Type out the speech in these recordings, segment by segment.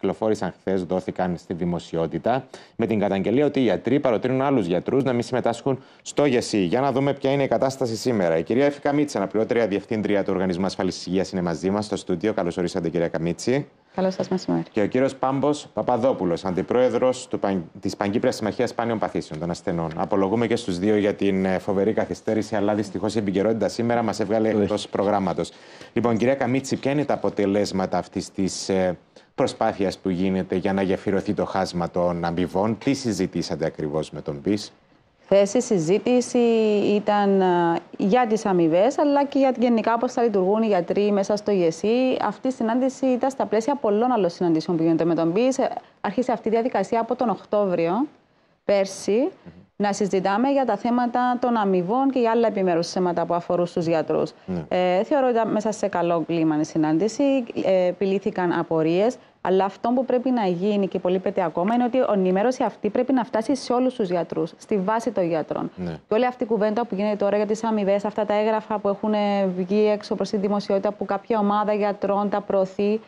κυκλοφόρησαν χθες δόθηκαν στη δημοσιότητα με την καταγγελία ότι οι γιατροί παροτρύνουν άλλους γιατρούς να μην συμμετάσχουν στο ΓΕΣΥ. E. Για να δούμε ποια είναι η κατάσταση σήμερα. Η κυρία Εφη Καμίτση, αναπληρώτρια διευθύντρια του Οργανισμού Ασφαλή Υγείας, είναι μαζί μας στο στούντιο. Καλώς ορίσατε, κυρία Καμίτση. Καλώς σας μεσημέρι. Και ο κύριος Πάμπος Παπαδόπουλος, αντιπρόεδρος της Παγκύπριας Συμμαχίας Πάνιων Παθήσεων των Ασθενών. Απολογούμε και στους δύο για την ε, φοβερή καθυστέρηση, αλλά δυστυχώς η επικαιρότητα σήμερα μας έβγαλε εκτός προγράμματος. Λοιπόν, κυρία Καμίτση, ποια είναι τα αποτελέσματα αυτής της ε, προσπάθειας που γίνεται για να γεφυρωθεί το χάσμα των αμοιβών. Τι συζητήσατε ακριβώς με τον ΠΙΣ. Θέση η συζήτηση ήταν ε, για τις αμοιβές, αλλά και για γενικά πώς θα λειτουργούν οι γιατροί μέσα στο ΙΕΣΥ. Αυτή η συνάντηση ήταν στα πλαίσια πολλών άλλων συναντήσεων που γίνονται με τον ΠΙΣ. Ε, άρχισε αυτή η διαδικασία από τον Οκτώβριο πέρσι να συζητάμε για τα θέματα των αμοιβών και για άλλα επιμέρους θέματα που αφορούν στους γιατρούς. Ναι. Ε, θεωρώ ότι μέσα σε καλό κλίμα η συνάντηση. Ε, επιλήθηκαν απορίες. Αλλά αυτό που πρέπει να γίνει και πολύ πετει ακόμα είναι ότι η ενημέρωση αυτή πρέπει να φτάσει σε όλους τους γιατρούς, στη βάση των γιατρών. Ναι. Και όλη αυτή η κουβέντα που γίνεται τώρα για τις αμοιβές, αυτά τα έγγραφα που έχουν βγει έξω προς τη δημοσιότητα, που κάποια ομάδα γιατρών τα προωθεί.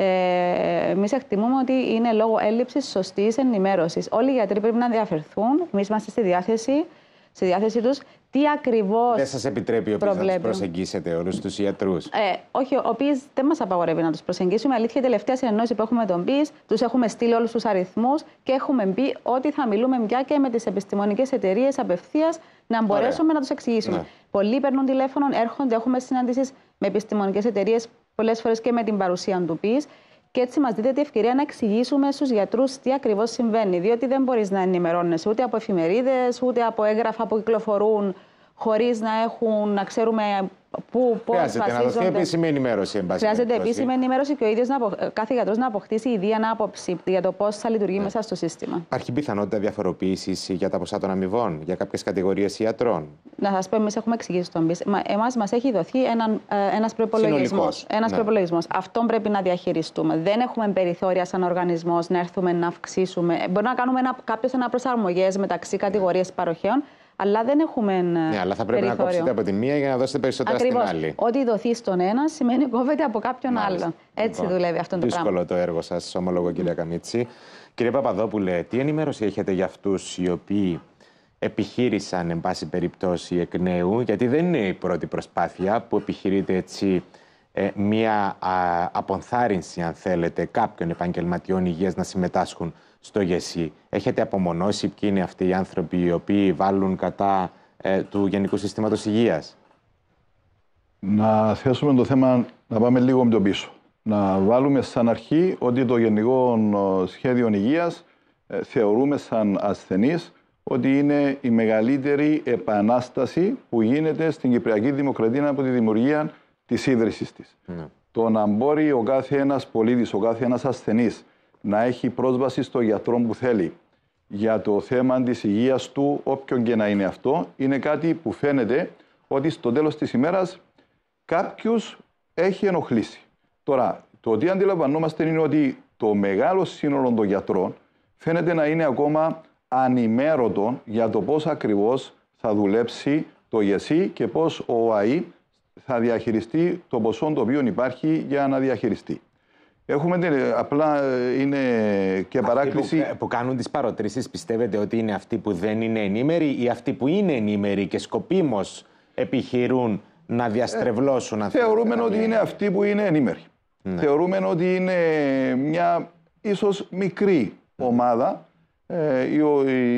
Ε, Εμείς εκτιμούμε ότι είναι λόγω έλλειψης σωστής ενημέρωσης. Όλοι οι γιατροί πρέπει να διαφερθούν. Εμείς είμαστε στη διάθεση, στη διάθεση τους. Τι ακριβώς. Δεν σας επιτρέπει ο να του προσεγγίσετε όλους τους γιατρούς. Ε, όχι, ο οποίος δεν μας απαγορεύει να τους προσεγγίσουμε. Αλήθεια, η τελευταία συνεννόηση που έχουμε τον πει, τους έχουμε στείλει όλους τους αριθμούς και έχουμε πει ότι θα μιλούμε πια και με τις επιστημονικές εταιρείες απευθείας να μπορέσουμε να τους εξηγήσουμε. Ναι. Πολλοί παίρνουν τηλέφωνο, έρχονται, έχουμε συναντήσεις με επιστημονικές εταιρείες πολλές φορές και με την παρουσία του πεις. Και έτσι μας δίνεται η ευκαιρία να εξηγήσουμε στους γιατρούς τι ακριβώς συμβαίνει. Διότι δεν μπορείς να ενημερώνεσαι ούτε από εφημερίδες, ούτε από έγγραφα που κυκλοφορούν χωρίς να, να ξέρουμε Πού, Χρειάζεται να δοθεί επίσημη ενημέρωση. Χρειάζεται επίσημη ενημέρωση και ο ίδιος κάθε γιατρός να αποκτήσει ιδία άποψη για το πώς θα λειτουργεί ναι. μέσα στο σύστημα. Υπάρχει πιθανότητα διαφοροποίησης για τα ποσά των αμοιβών, για κάποιες κατηγορίες ιατρών. Να σας πω, εμείς έχουμε εξηγήσει τον πίστη. Εμάς μας έχει δοθεί ένα ε, προπολογισμό. Ένας ναι. προπολογισμός. Αυτόν πρέπει να διαχειριστούμε. Δεν έχουμε περιθώρια σαν οργανισμός να έρθουμε να αυξήσουμε. Ε, Μπορούμε να κάνουμε κάποιες αναπροσαρμογές μεταξύ κατηγορίες παροχέων. Αλλά δεν έχουμε. Ε, ναι, αλλά θα πρέπει να κόψετε από τη μία για να δώσετε περισσότερα στην άλλη. Ό,τι δοθεί στον ένα σημαίνει κόβεται από κάποιον άλλον. Έτσι λοιπόν, δουλεύει αυτό το πράγμα. Δύσκολο το έργο σας, ομολογώ, κυρία Καμίτση. Κύριε Παπαδόπουλε, τι ενημέρωση έχετε για αυτούς οι οποίοι επιχείρησαν, εν πάση περιπτώσει, εκ νέου, γιατί δεν είναι η πρώτη προσπάθεια που επιχειρείται έτσι ε, μία α, αν θέλετε, κάποιων επαγγελματιών υγείας να συμμετάσχουν στο ΓΕΣΥ. Έχετε απομονώσει ποιοι είναι αυτοί οι άνθρωποι οι οποίοι βάλουν κατά ε, του Γενικού Συστήματος Υγείας. Να θέσουμε το θέμα, να πάμε λίγο με το πίσω. Να βάλουμε σαν αρχή ότι το Γενικό ε, Σχέδιο Υγείας ε, θεωρούμε σαν ασθενείς ότι είναι η μεγαλύτερη επανάσταση που γίνεται στην Κυπριακή Δημοκρατία από τη δημιουργία της ίδρυσης της. Ναι. Το να μπορεί ο κάθε ένας πολίτης, ο κάθε ένας ασθενής να έχει πρόσβαση στο γιατρό που θέλει. Για το θέμα της υγείας του, όποιον και να είναι αυτό, είναι κάτι που φαίνεται ότι στο τέλος της ημέρας κάποιους έχει ενοχλήσει. Τώρα, το ότι αντιλαμβανόμαστε είναι ότι το μεγάλο σύνολο των γιατρών φαίνεται να είναι ακόμα ανημέρωτο για το πώς ακριβώς θα δουλέψει το ΓΕΣΥ και πώς ο ΟΑΗ θα διαχειριστεί το ποσό το οποίο υπάρχει για να διαχειριστεί. Έχουμε ε, απλά ε, είναι και παράκληση. που, κάνουν τις παροτρήσεις, πιστεύετε ότι είναι αυτοί που δεν είναι ενήμεροι ή αυτοί που είναι ενήμεροι και σκοπίμως επιχειρούν να ε, διαστρεβλώσουν ε, Θεωρούμε ότι είναι αυτοί που είναι ενήμεροι. Ναι. Θεωρούμε ότι είναι μια ίσως μικρή ομάδα ε,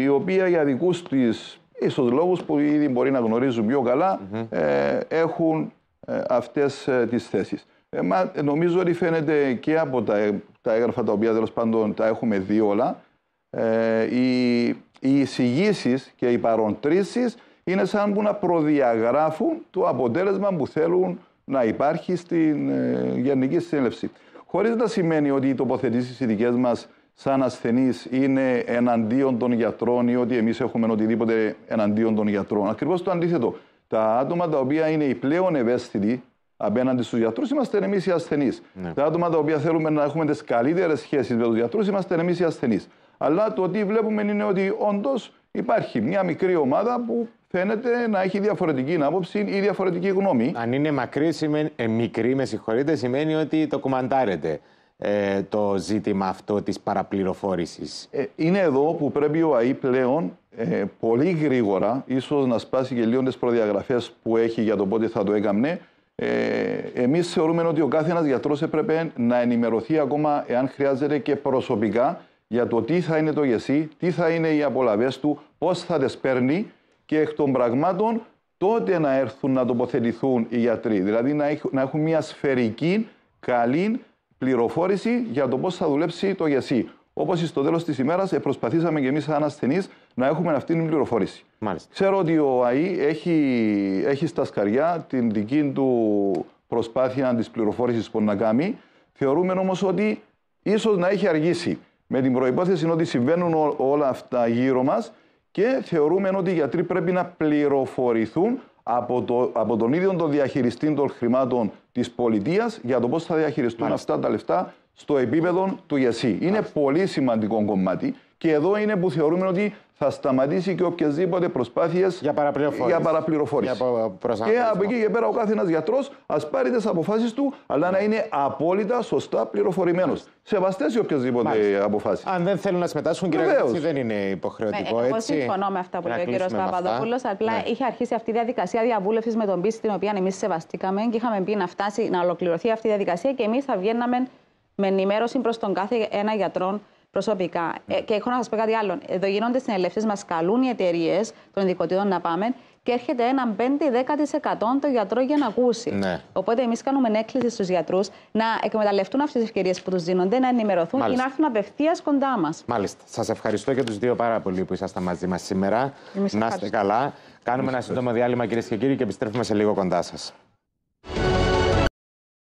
η, οποία για δικούς της ίσως λόγους που ήδη μπορεί να γνωρίζουν πιο καλά έχουν αυτές τις θέσεις. Ε, μα, νομίζω ότι φαίνεται και από τα, τα έγγραφα τα οποία τέλος πάντων τα έχουμε δει όλα. Ε, οι, οι εισηγήσεις και οι παροντρήσεις είναι σαν που να προδιαγράφουν το αποτέλεσμα που θέλουν να υπάρχει στην ε, Γενική Συνέλευση. Χωρίς να σημαίνει ότι οι τοποθετήσεις οι δικές μας σαν ασθενείς είναι εναντίον των γιατρών ή ότι εμείς έχουμε οτιδήποτε εναντίον των γιατρών. Ακριβώς το αντίθετο. Τα άτομα τα οποία είναι οι πλέον ευαίσθητοι απέναντι στους γιατρούς, είμαστε εμείς οι ασθενείς. Ναι. Τα άτομα τα οποία θέλουμε να έχουμε τις καλύτερες σχέσεις με τους γιατρούς, είμαστε εμείς οι ασθενείς. Αλλά το ότι βλέπουμε είναι ότι όντως υπάρχει μια μικρή ομάδα που φαίνεται να έχει διαφορετική άποψη ή διαφορετική γνώμη. Αν είναι μακρύ, σημαίνει, ε, μικρή, με συγχωρείτε, σημαίνει ότι το κουμαντάρεται ε, το ζήτημα αυτό της παραπληροφόρησης. Ε, είναι εδώ που πρέπει ο ΑΕΠ πλέον ε, πολύ γρήγορα, ίσως να σπάσει και λίγο τις προδιαγραφές που έχει για το πότε θα το έκαμνε, ε, Εμείς θεωρούμε ότι ο κάθε ένας γιατρός έπρεπε να ενημερωθεί ακόμα εάν χρειάζεται και προσωπικά για το τι θα είναι το ΓΕΣΥ, τι θα είναι οι απολαβές του, πώς θα τις παίρνει και εκ των πραγμάτων τότε να έρθουν να τοποθετηθούν οι γιατροί. Δηλαδή να έχουν, να μια σφαιρική, καλή πληροφόρηση για το πώς θα δουλέψει το ΓΕΣΥ. Όπως στο τέλος της ημέρας, ε, προσπαθήσαμε και εμείς, σαν ασθενείς να έχουμε αυτήν την πληροφόρηση. Μάλιστα. Ξέρω ότι ο ΑΗ έχει, έχει στα σκαριά την δική του προσπάθεια της πληροφόρησης που να κάνει. Θεωρούμε όμως ότι ίσως να έχει αργήσει. Με την προπόθεση ότι συμβαίνουν όλα αυτά γύρω μας και θεωρούμε ότι οι γιατροί πρέπει να πληροφορηθούν από, το, από τον ίδιο τον διαχειριστή των χρημάτων της πολιτείας για το πώς θα διαχειριστούν Μάλιστα. αυτά τα λεφτά στο επίπεδο του ΓΕΣΥ. Είναι πολύ σημαντικό κομμάτι και εδώ είναι που θεωρούμε ότι θα σταματήσει και οποιασδήποτε προσπάθειες για παραπληροφόρηση. Για παραπληροφόρηση. Για και από εκεί και πέρα ο κάθε ένα γιατρός ας πάρει τις αποφάσεις του, αλλά να ναι. είναι απόλυτα σωστά πληροφορημένος. Σεβαστές οι οποιασδήποτε αποφάσεις. Αν δεν θέλουν να συμμετάσχουν, κύριε Κοτσί, δεν είναι υποχρεωτικό. Ε, έτσι. εγώ συμφωνώ με αυτά που λέει ο κύριος Παπαδόπουλος. Απλά ναι. είχε αρχίσει αυτή η διαδικασία διαβούλευσης με τον πίστη, την οποία εμείς σεβαστήκαμε και είχαμε πει να φτάσει να ολοκληρωθεί αυτή η διαδικασία και εμείς θα βγαίναμε με ενημέρωση προς τον κάθε ένα γιατρό προσωπικά. Ναι. Ε, και έχω να σας πω κάτι άλλο. Εδώ γίνονται συνελεύσεις, μας καλούν οι εταιρείες των ειδικοτήτων να πάμε και έρχεται ένα 5-10% το γιατρό για να ακούσει. Ναι. Οπότε εμείς κάνουμε έκκληση στους γιατρούς να εκμεταλλευτούν αυτές τις ευκαιρίες που τους δίνονται, να ενημερωθούν Μάλιστα. και να έρθουν απευθείας κοντά μας. Μάλιστα. Σας ευχαριστώ και τους δύο πάρα πολύ που ήσασταν μαζί μας σήμερα. να είστε καλά. Κάνουμε ένα σύντομο διάλειμμα, κυρίες και κύριοι, και επιστρέφουμε σε λίγο κοντά σας.